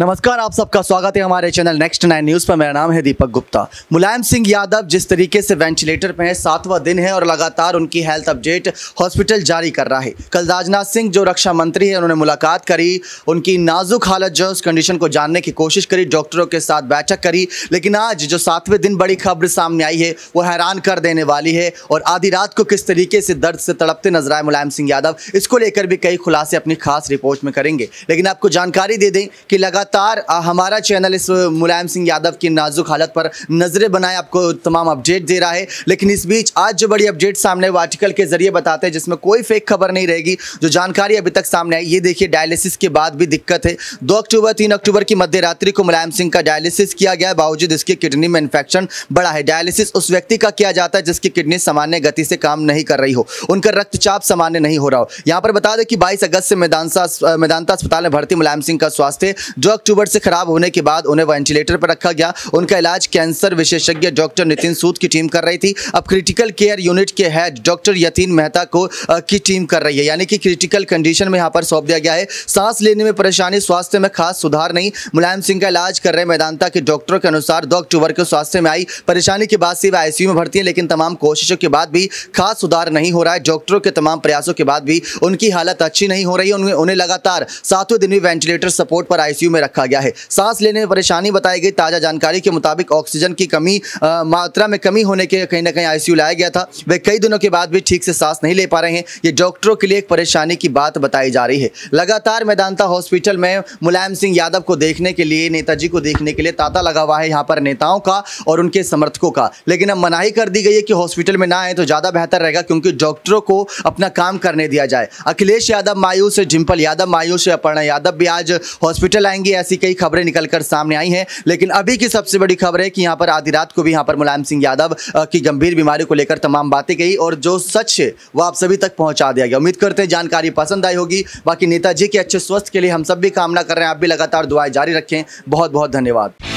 नमस्कार आप सबका स्वागत है हमारे चैनल नेक्स्ट नाइन न्यूज़ पर मेरा नाम है दीपक गुप्ता मुलायम सिंह यादव जिस तरीके से वेंटिलेटर पे हैं सातवां दिन है और लगातार उनकी हेल्थ अपडेट हॉस्पिटल जारी कर रहा है कल राजनाथ सिंह जो रक्षा मंत्री है उन्होंने मुलाकात करी उनकी नाजुक हालत जो उस कंडीशन को जानने की कोशिश करी डॉक्टरों के साथ बैठक करी लेकिन आज जो सातवें दिन बड़ी खबर सामने आई है वो हैरान कर देने वाली है और आधी रात को किस तरीके से दर्द से तड़पते नजर आए मुलायम सिंह यादव इसको लेकर भी कई खुलासे अपनी खास रिपोर्ट में करेंगे लेकिन आपको जानकारी दे दें कि लगातार लगातार हमारा चैनल इस मुलायम सिंह यादव की नाजुक हालत पर नजरें बनाए आपको तमाम अपडेट दे रहा है लेकिन इस बीच आज जो बड़ी अपडेट सामने वो आर्टिकल के जरिए बताते हैं जिसमें कोई फेक खबर नहीं रहेगी जो जानकारी अभी तक सामने आई ये देखिए डायलिसिस के बाद भी दिक्कत है दो अक्टूबर तीन अक्टूबर की मध्य रात्रि को मुलायम सिंह का डायलिसिस किया गया बावजूद इसके किडनी में इन्फेक्शन बढ़ा है डायलिसिस उस व्यक्ति का किया जाता है जिसकी किडनी सामान्य गति से काम नहीं कर रही हो उनका रक्तचाप सामान्य नहीं हो रहा हो यहाँ पर बता दें कि बाईस अगस्त से मैदानता अस्पताल में भर्ती मुलायम सिंह का स्वास्थ्य जो अक्टूबर से खराब होने के बाद उन्हें वेंटिलेटर पर रखा गया उनका इलाज कैंसर विशेषज्ञ डॉक्टर नितिन सूद की टीम कर रही थी अब क्रिटिकल केयर यूनिट के हेड डॉक्टर यतीन मेहता को की टीम कर रही है यानी कि क्रिटिकल कंडीशन में यहाँ पर सौंप दिया गया है सांस लेने में परेशानी स्वास्थ्य में खास सुधार नहीं मुलायम सिंह का इलाज कर रहे मैदानता के डॉक्टरों के अनुसार दो अक्टूबर को स्वास्थ्य में आई परेशानी के बाद से वह आईसीयू में भर्ती है लेकिन तमाम कोशिशों के बाद भी खास सुधार नहीं हो रहा है डॉक्टरों के तमाम प्रयासों के बाद भी उनकी हालत अच्छी नहीं हो रही है उन्हें लगातार सातवें दिन भी वेंटिलेटर सपोर्ट पर आईसीयू में रखा गया है सांस लेने में परेशानी बताई गई ताज़ा जानकारी के मुताबिक ऑक्सीजन की कमी आ, मात्रा में कमी होने के कहीं ना कहीं आई लाया गया था वे कई दिनों के बाद भी ठीक से सांस नहीं ले पा रहे हैं ये डॉक्टरों के लिए एक परेशानी की बात बताई जा रही है लगातार मैदानता हॉस्पिटल में मुलायम सिंह यादव को देखने के लिए नेताजी को देखने के लिए तांता लगा हुआ है यहाँ पर नेताओं का और उनके समर्थकों का लेकिन अब मनाही कर दी गई है कि हॉस्पिटल में ना आए तो ज़्यादा बेहतर रहेगा क्योंकि डॉक्टरों को अपना काम करने दिया जाए अखिलेश यादव मायूस डिम्पल यादव मायूस अपर्णा यादव भी आज हॉस्पिटल आएंगी ऐसी कई खबरें निकलकर सामने आई हैं लेकिन अभी की सबसे बड़ी खबर है कि यहाँ पर आधी रात को भी यहाँ पर मुलायम सिंह यादव की गंभीर बीमारी को लेकर तमाम बातें गई और जो सच है वो आप सभी तक पहुँचा दिया गया उम्मीद करते हैं जानकारी पसंद आई होगी बाकी नेताजी के अच्छे स्वास्थ्य के लिए हम सब भी कामना कर रहे हैं आप भी लगातार दुआएं जारी रखें बहुत बहुत धन्यवाद